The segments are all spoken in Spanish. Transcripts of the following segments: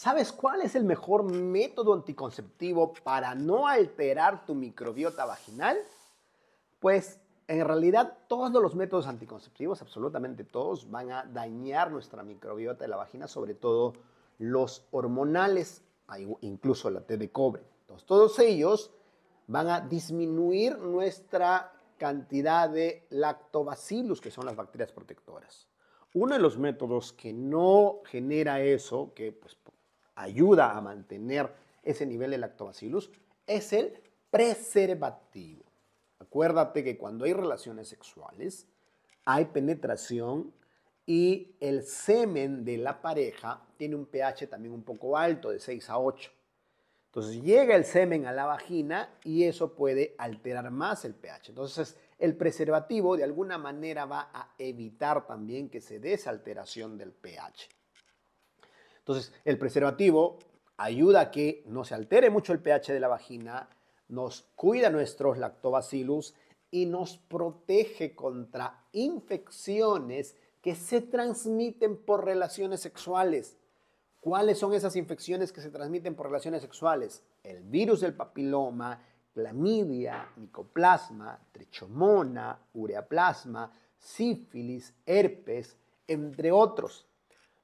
¿Sabes cuál es el mejor método anticonceptivo para no alterar tu microbiota vaginal? Pues en realidad todos los métodos anticonceptivos, absolutamente todos, van a dañar nuestra microbiota de la vagina, sobre todo los hormonales, incluso la T de cobre. Entonces, todos ellos van a disminuir nuestra cantidad de lactobacillus, que son las bacterias protectoras. Uno de los métodos que no genera eso, que pues, ayuda a mantener ese nivel de lactobacillus es el preservativo. Acuérdate que cuando hay relaciones sexuales, hay penetración y el semen de la pareja tiene un pH también un poco alto, de 6 a 8. Entonces llega el semen a la vagina y eso puede alterar más el pH. Entonces el preservativo de alguna manera va a evitar también que se dé esa alteración del pH. Entonces, el preservativo ayuda a que no se altere mucho el pH de la vagina, nos cuida nuestros lactobacillus y nos protege contra infecciones que se transmiten por relaciones sexuales. ¿Cuáles son esas infecciones que se transmiten por relaciones sexuales? El virus del papiloma, clamidia, micoplasma, trichomona, ureaplasma, sífilis, herpes, entre otros.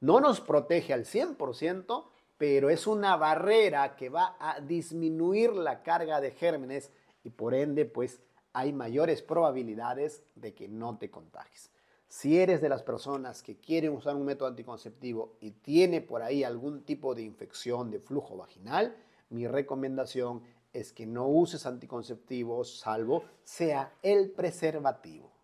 No nos protege al 100%, pero es una barrera que va a disminuir la carga de gérmenes y por ende pues hay mayores probabilidades de que no te contagies. Si eres de las personas que quieren usar un método anticonceptivo y tiene por ahí algún tipo de infección de flujo vaginal, mi recomendación es que no uses anticonceptivos salvo sea el preservativo.